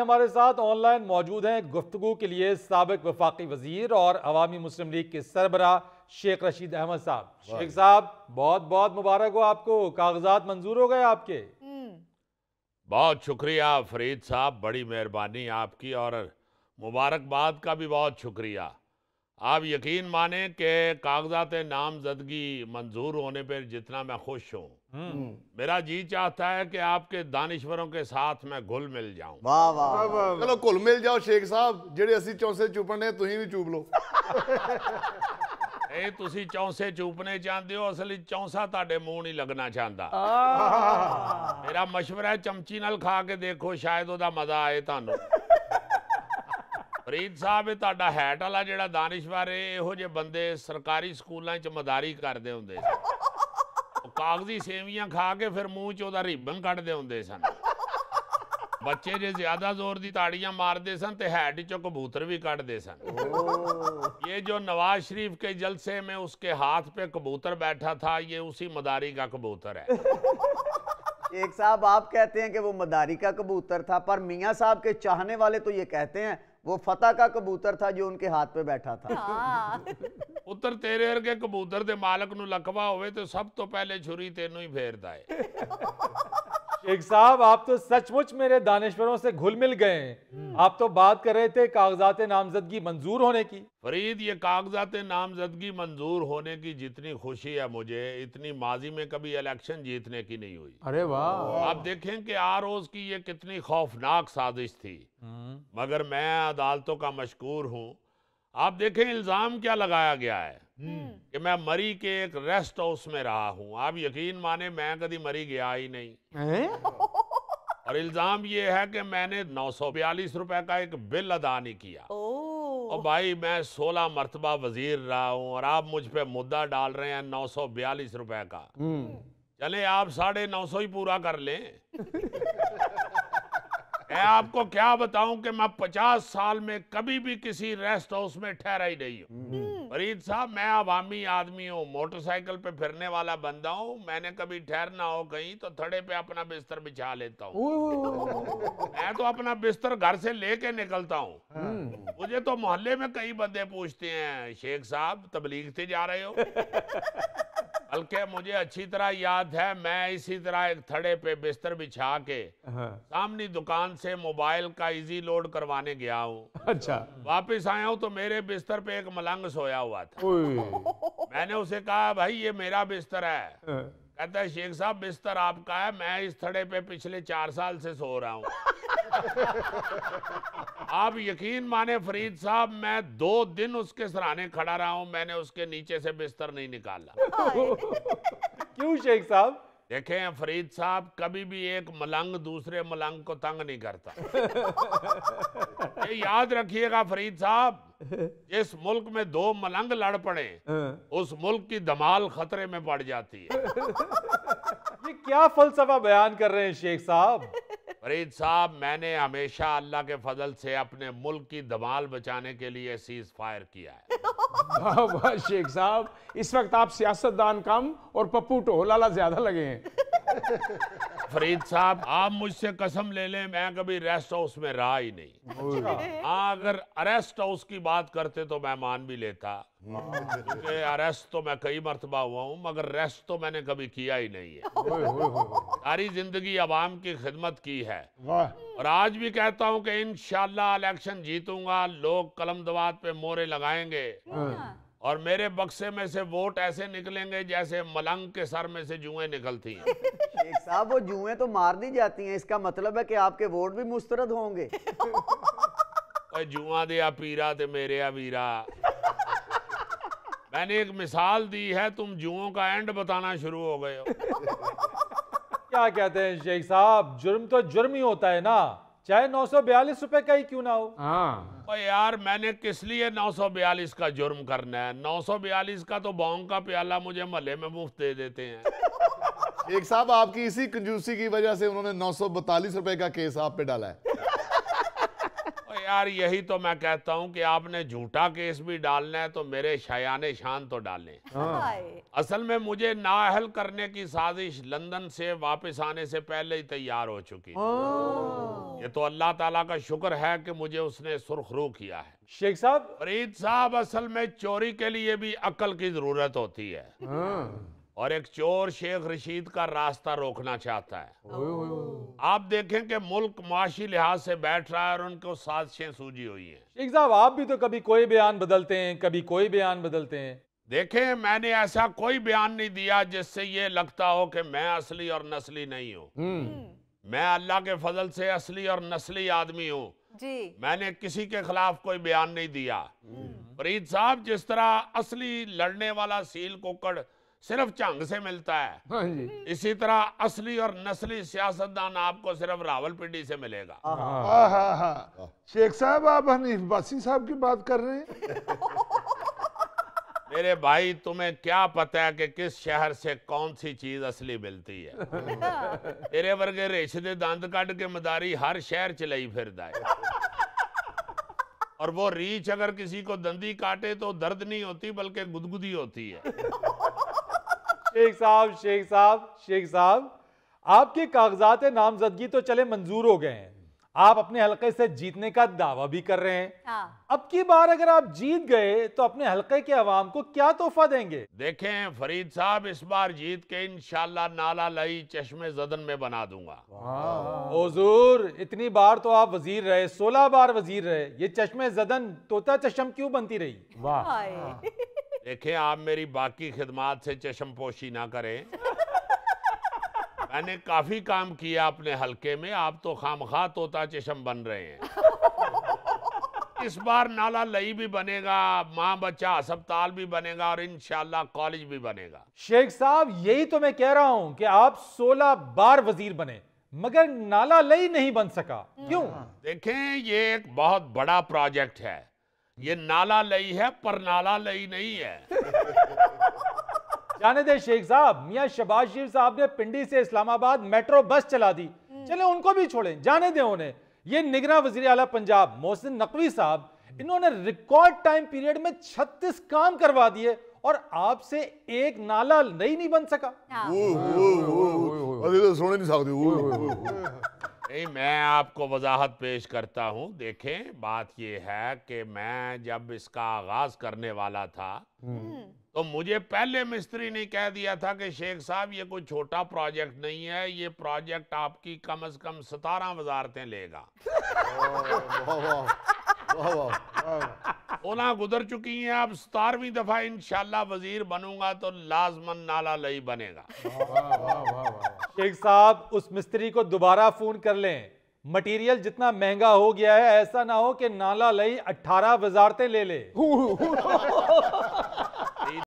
हमारे साथ ऑनलाइन मौजूद हैं गुफ्तु के लिए सबक वफाकी वजीर और अवामी मुस्लिम लीग के सरबरा शेख रशीद अहमद साहब शेख साहब बहुत बहुत मुबारक हो आपको कागजात मंजूर हो गए आपके हम्म। बहुत शुक्रिया फरीद साहब बड़ी मेहरबानी आपकी और मुबारकबाद का भी बहुत शुक्रिया आप यकीन माने कि कागजात नामजदगी मंजूर होने पर जितना मैं खुश हूँ हम्म। हम्म। मेरा जी चाहता है कि आपके दानिश्वरों के साथ मैं घुल मिल जाऊं। वाह वाह। चलो घुल मिल जाओ शेख साहब जेडे असी चौसे चुपने तुम भी चुप लो नहीं तुम चौसे चुपने चाहते हो असली चौंसा ताडे मूह नहीं लगना चाहता मेरा मशवरा चमची नाल खा के देखो शायद ओदा मजा आए थानू फरीद साहब हैट आला जो दानिशवर है योजे बंदे सरकारी स्कूलों मदारी करते होंगे ਕਾਗਜ਼ੀ ਸੇਵੀਆਂ ਖਾ ਕੇ ਫਿਰ ਮੂੰਹ ਚ ਉਹਦਾ ਰਿਬਨ होंगे सन बच्चे जो ज्यादा जोर ਜ਼ੋਰ ਦੀ ਤਾੜੀਆਂ ਮਾਰਦੇ ਸਨ ਤੇ ਹੈਡ ਚੋਂ ਕਬੂਤਰ ਵੀ ਕੱਢਦੇ ਸਨ ਇਹ ਜੋ ਨਵਾਜ਼ शरीफ के जलसे में उसके हाथ पे कबूतर बैठा था ये उसी मदारी का कबूतर है एक साहब आप कहते हैं कि वो मदारी का कबूतर था पर मियाँ साहब के चाहने वाले तो ये कहते हैं वो फतेह का कबूतर था जो उनके हाथ पे बैठा था उत्तर हाँ। तेरे अर्गे कबूतर दे मालक नु लकवा होवे तो सब तो पहले छुरी तेनु ही फेर दाए शेख साहब आप तो सचमुच मेरे दानश्वरों से घुल मिल गए हम्म। आप तो बात कर रहे थे कागजात नामजदगी मंजूर होने की फरीद ये कागजात नामजदगी मंजूर होने की जितनी खुशी है मुझे इतनी माजी में कभी इलेक्शन जीतने की नहीं हुई अरे वाह आप देखें कि आर ओज की ये कितनी खौफनाक साजिश थी हम्म। मगर मैं अदालतों का मशहूर हूँ आप देखें इल्ज़ाम क्या लगाया गया है कि मैं मरी के एक रेस्ट हाउस में रहा हूँ आप यकीन माने मैं कभी मरी गया ही नहीं और इल्जाम ये है कि मैंने नौ सौ बयालीस रुपए का एक बिल अदा नहीं किया और भाई मैं सोलह मरतबा वजीर रहा हूँ और आप मुझ पे मुद्दा डाल रहे हैं नौ सौ बयालीस रुपए का हम्म। चले आप साढ़े नौ सौ ही पूरा कर लें मैं आपको क्या बताऊं कि मैं पचास साल में कभी भी किसी रेस्ट हाउस में ठहरा ही नहीं हूँ हम्म। फरीद साहब मैं आवामी आदमी हूँ मोटरसाइकिल पे फिरने वाला बंदा हूँ मैंने कभी ठहरना हो कहीं तो थड़े पे अपना बिस्तर बिछा लेता हूँ मैं तो अपना बिस्तर घर से लेके निकलता हूँ हाँ। मुझे तो मोहल्ले में कई बंदे पूछते हैं शेख साहब तबलीग से जा रहे हो बल्कि मुझे अच्छी तरह याद है मैं इसी तरह एक थड़े पे बिस्तर बिछा के हाँ। दुकान से मोबाइल का इजी लोड करवाने गया हूँ अच्छा वापस आया हूँ तो मेरे बिस्तर पे एक मलंग सोया हुआ था मैंने उसे कहा भाई ये मेरा बिस्तर है हाँ। कहता है शेख साहब बिस्तर आपका है मैं इस थड़े पे पिछले चार साल से सो रहा हूँ आप यकीन माने फरीद साहब मैं दो दिन उसके सराहने खड़ा रहा हूँ मैंने उसके नीचे से बिस्तर नहीं निकाला क्यों शेख साहब देखें फरीद साहब कभी भी एक मलंग दूसरे मलंग को तंग नहीं करता ये याद रखिएगा फरीद साहब इस मुल्क में दो मलंग लड़ पड़े हाँ। उस मुल्क की धमाल खतरे में पड़ जाती है ये क्या फलसफा बयान कर रहे हैं शेख साहब फरीद साहब मैंने हमेशा अल्लाह के फजल से अपने मुल्क की धमाल बचाने के लिए सीज फायर किया है शेख साहब इस वक्त आप सियासतदान कम और पप्पू टोहलाला ज्यादा लगे हैं फरीद साहब आप मुझसे कसम ले लें मैं कभी रेस्ट हाउस में रहा ही नहीं अच्छा। अगर अरेस्ट हाउस की बात करते तो मैं मान भी लेता अरेस्ट तो मैं कई मरतबा हुआ हूँ मगर रेस्ट तो मैंने कभी किया ही नहीं है सारी जिंदगी आवाम की खिदमत की है और आज भी कहता हूँ कि इन इलेक्शन जीतूंगा लोग कलम दवात पे मोरे लगाएंगे हाँ। और मेरे बक्से में से वोट ऐसे निकलेंगे जैसे मलंग के सर में से जुए निकलती हैं शेख साहब वो जुए तो मार दी जाती हैं इसका मतलब है कि आपके वोट भी मुस्तरद होंगे जुआ दिया पीरा दे मेरे वीरा मैंने एक मिसाल दी है तुम जुओं का एंड बताना शुरू हो गए हो क्या कहते हैं शेख साहब जुर्म तो जुर्म ही होता है ना चाहे नौ सौ बयालीस रुपए का ही क्यों ना हो हाँ यार मैंने किस लिए नौ सौ बयालीस का जुर्म करना है नौ सौ बयालीस का तो बॉन्ग का प्याला मुझे मले में मुफ्त दे देते हैं एक साहब आपकी इसी कंजूसी की वजह से उन्होंने नौ सौ बतालीस रुपए का केस आप पे डाला है यार यही तो मैं कहता हूँ कि आपने झूठा केस भी डालना है तो मेरे शयान शान तो डालें हाँ। असल में मुझे नाअहल करने की साजिश लंदन से वापस आने से पहले ही तैयार हो चुकी ये तो अल्लाह ताला का शुक्र है कि मुझे उसने सुरखरू किया है शेख साहब फरीद साहब असल में चोरी के लिए भी अक्ल की जरूरत होती है हाँ। और एक चोर शेख रशीद का रास्ता रोकना चाहता है आप देखें कि मुल्क माशी लिहाज से बैठ रहा है और उनको साजिशें सूझी हुई हैं शेख साहब आप भी तो कभी कोई बयान बदलते हैं कभी कोई बयान बदलते हैं देखें मैंने ऐसा कोई बयान नहीं दिया जिससे ये लगता हो कि मैं असली और नस्ली नहीं हूँ हम्म। हम्म। मैं अल्लाह के फजल से असली और नस्ली आदमी हूँ मैंने किसी के खिलाफ कोई बयान नहीं दिया प्रीत हम्म। साहब जिस तरह असली लड़ने वाला सील कोकड़ सिर्फ झंग से मिलता है हाँ जी। इसी तरह असली और नस्ली सियासतदान आपको सिर्फ रावलपिंडी से मिलेगा शेख साहब आप हनीफ बासी साहब की बात कर रहे हैं मेरे भाई तुम्हें क्या पता है कि किस शहर से कौन सी चीज असली मिलती है तेरे वर्गे रेशदे दंद कट के मदारी हर शहर च लई फिरदा और वो रीछ अगर किसी को दंदी काटे तो दर्द नहीं होती बल्कि गुदगुदी होती है शेख साहब शेख साहब शेख साहब आपके कागजात नामजदगी तो चले मंजूर हो गए हैं आप अपने हलके से जीतने का दावा भी कर रहे हैं हाँ। अब की बार अगर आप जीत गए तो अपने हलके के अवाम को क्या तोहफा देंगे देखें फरीद साहब इस बार जीत के इनशाला नाला लई चश्मे जदन में बना दूंगा हजूर इतनी बार तो आप वजीर रहे सोलह बार वजीर रहे ये चश्मे जदन तोता चश्म क्यों बनती रही वाह देखें आप मेरी बाकी खिदमात से पोशी ना करें मैंने काफ़ी काम किया अपने हलके में आप तो खाम खा तोता चशम बन रहे हैं इस बार नाला लई भी बनेगा माँ बच्चा अस्पताल भी बनेगा और इन कॉलेज भी बनेगा शेख साहब यही तो मैं कह रहा हूँ कि आप 16 बार वजीर बने मगर नाला लई नहीं बन सका क्यों देखें ये एक बहुत बड़ा प्रोजेक्ट है ये नाला लई है पर नाला लई नहीं है जाने दे शेख साहब मियाँ शबाज शरीफ साहब ने पिंडी से इस्लामाबाद मेट्रो बस चला दी हम्म। चले उनको भी छोड़े जाने दें उन्हें ये निगरान वजीर अला पंजाब मोहसिन नकवी साहब इन्होंने रिकॉर्ड टाइम पीरियड में 36 काम करवा दिए और आपसे एक नाला नहीं नहीं बन सका वो, वो, वो, वो, वो, वो, वो, वो, नहीं मैं आपको वजाहत पेश करता हूँ देखें बात यह है कि मैं जब इसका आगाज करने वाला था हम्म। तो मुझे पहले मिस्त्री ने कह दिया था कि शेख साहब ये कोई छोटा प्रोजेक्ट नहीं है ये प्रोजेक्ट आपकी कम से कम सतारह वजारतें लेगा सोलह गुजर चुकी हैं आप सतारवी दफा इनशाला वजीर बनूंगा तो लाजमन नाला लई बनेगा वाँ वाँ वाँ वाँ। शेख साहब उस मिस्त्री को दोबारा फोन कर लें मटेरियल जितना महंगा हो गया है ऐसा ना हो कि नाला लई अठारह वजारते ले ले